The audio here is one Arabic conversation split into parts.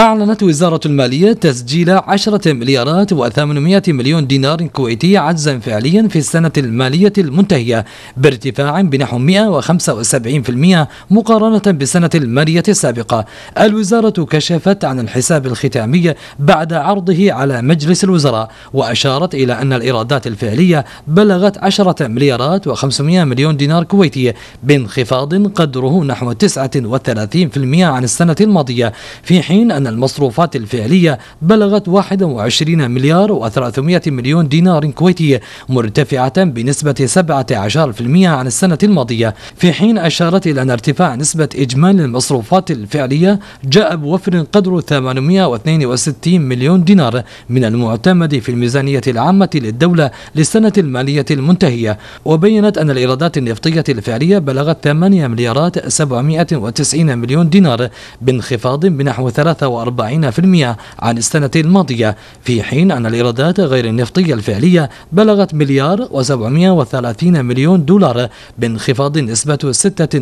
أعلنت وزارة المالية تسجيل 10 مليارات و800 مليون دينار كويتي عجزا فعليا في السنة المالية المنتهية بارتفاع بنحو 175% مقارنة بالسنة المالية السابقة الوزارة كشفت عن الحساب الختامي بعد عرضه على مجلس الوزراء وأشارت إلى أن الإيرادات الفعلية بلغت 10 مليارات و500 مليون دينار كويتي بانخفاض قدره نحو 39% عن السنة الماضية في حين أن المصروفات الفعلية بلغت 21 مليار و300 مليون دينار كويتي مرتفعة بنسبة 17% عن السنة الماضية في حين أشارت إلى أن ارتفاع نسبة إجمالي المصروفات الفعلية جاء بوفر قدر 862 مليون دينار من المعتمد في الميزانية العامة للدولة للسنة المالية المنتهية وبينت أن الإيرادات النفطية الفعلية بلغت 8 مليارات 790 مليون دينار بانخفاض بنحو 3 40% عن السنة الماضية في حين أن الإيرادات غير النفطية الفعلية بلغت مليار و730 مليون دولار بانخفاض نسبة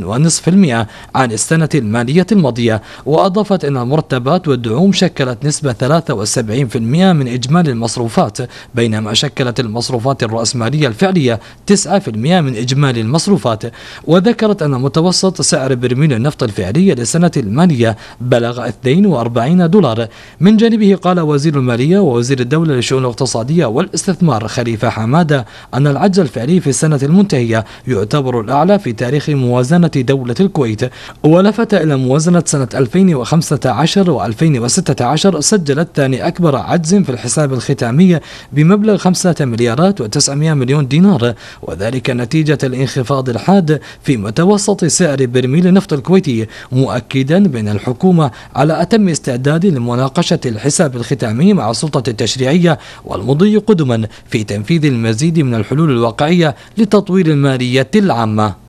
6.5% عن السنة المالية الماضية وأضافت أن المرتبات والدعوم شكلت نسبة 73% من إجمالي المصروفات بينما شكلت المصروفات الرأسمالية الفعلية 9% من إجمالي المصروفات وذكرت أن متوسط سعر برميل النفط الفعلي للسنة المالية بلغ 42 40 دولار من جانبه قال وزير المالية ووزير الدولة للشؤون الاقتصادية والاستثمار خليفة حمادة أن العجز الفعلي في السنة المنتهية يعتبر الأعلى في تاريخ موازنة دولة الكويت ولفت إلى موازنة سنة 2015 و 2016 سجلت ثاني أكبر عجز في الحساب الختامي بمبلغ 5 مليارات و900 مليون دينار وذلك نتيجة الانخفاض الحاد في متوسط سعر برميل النفط الكويتي مؤكدا بأن الحكومة على أتم استعداد الاستعداد لمناقشة الحساب الختامي مع السلطة التشريعية والمضي قدما في تنفيذ المزيد من الحلول الواقعية لتطوير المالية العامة